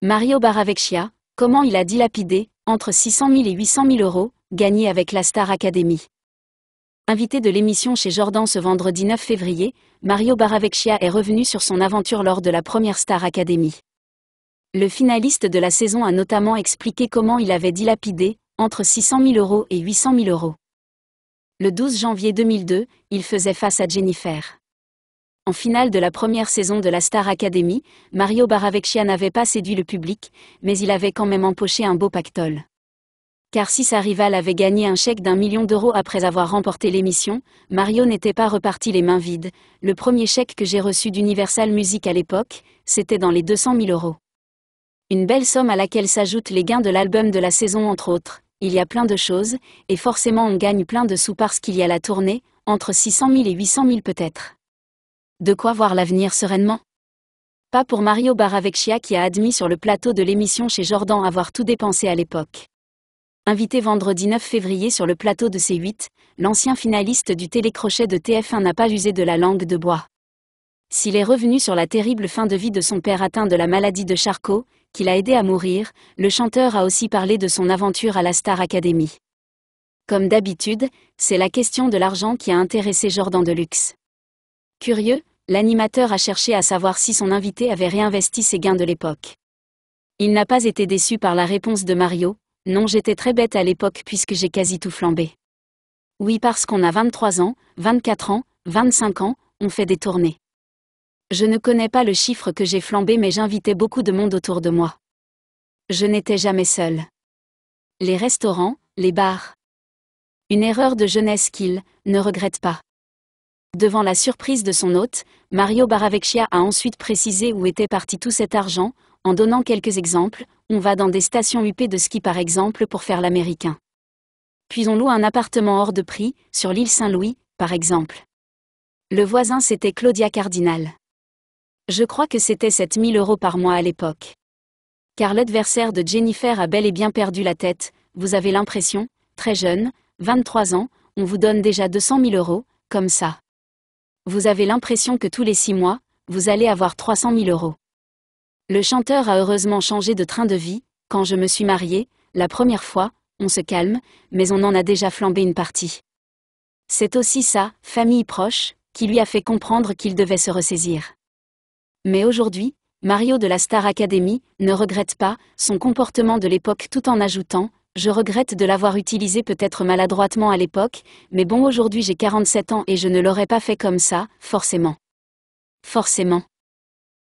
Mario Baravecchia, comment il a dilapidé, entre 600 000 et 800 000 euros, gagné avec la Star Academy. Invité de l'émission chez Jordan ce vendredi 9 février, Mario Baravecchia est revenu sur son aventure lors de la première Star Academy. Le finaliste de la saison a notamment expliqué comment il avait dilapidé, entre 600 000 euros et 800 000 euros. Le 12 janvier 2002, il faisait face à Jennifer en finale de la première saison de la Star Academy, Mario Baravecchia n'avait pas séduit le public, mais il avait quand même empoché un beau pactole. Car si sa rivale avait gagné un chèque d'un million d'euros après avoir remporté l'émission, Mario n'était pas reparti les mains vides. Le premier chèque que j'ai reçu d'Universal Music à l'époque, c'était dans les 200 000 euros. Une belle somme à laquelle s'ajoutent les gains de l'album de la saison entre autres. Il y a plein de choses, et forcément on gagne plein de sous parce qu'il y a la tournée, entre 600 000 et 800 000 peut-être. De quoi voir l'avenir sereinement Pas pour Mario Baravecchia qui a admis sur le plateau de l'émission chez Jordan avoir tout dépensé à l'époque. Invité vendredi 9 février sur le plateau de C8, l'ancien finaliste du télécrochet de TF1 n'a pas usé de la langue de bois. S'il est revenu sur la terrible fin de vie de son père atteint de la maladie de Charcot, qui l'a aidé à mourir, le chanteur a aussi parlé de son aventure à la Star Academy. Comme d'habitude, c'est la question de l'argent qui a intéressé Jordan Deluxe. Curieux, l'animateur a cherché à savoir si son invité avait réinvesti ses gains de l'époque. Il n'a pas été déçu par la réponse de Mario, non j'étais très bête à l'époque puisque j'ai quasi tout flambé. Oui parce qu'on a 23 ans, 24 ans, 25 ans, on fait des tournées. Je ne connais pas le chiffre que j'ai flambé mais j'invitais beaucoup de monde autour de moi. Je n'étais jamais seul. Les restaurants, les bars. Une erreur de jeunesse qu'il ne regrette pas. Devant la surprise de son hôte, Mario Baravecchia a ensuite précisé où était parti tout cet argent, en donnant quelques exemples, on va dans des stations huppées de ski par exemple pour faire l'américain. Puis on loue un appartement hors de prix, sur l'île Saint-Louis, par exemple. Le voisin c'était Claudia Cardinal. Je crois que c'était 7000 euros par mois à l'époque. Car l'adversaire de Jennifer a bel et bien perdu la tête, vous avez l'impression, très jeune, 23 ans, on vous donne déjà 200 000 euros, comme ça vous avez l'impression que tous les six mois, vous allez avoir 300 000 euros. Le chanteur a heureusement changé de train de vie, quand je me suis mariée, la première fois, on se calme, mais on en a déjà flambé une partie. C'est aussi sa famille proche, qui lui a fait comprendre qu'il devait se ressaisir. Mais aujourd'hui, Mario de la Star Academy ne regrette pas son comportement de l'époque tout en ajoutant je regrette de l'avoir utilisé peut-être maladroitement à l'époque, mais bon aujourd'hui j'ai 47 ans et je ne l'aurais pas fait comme ça, forcément. Forcément.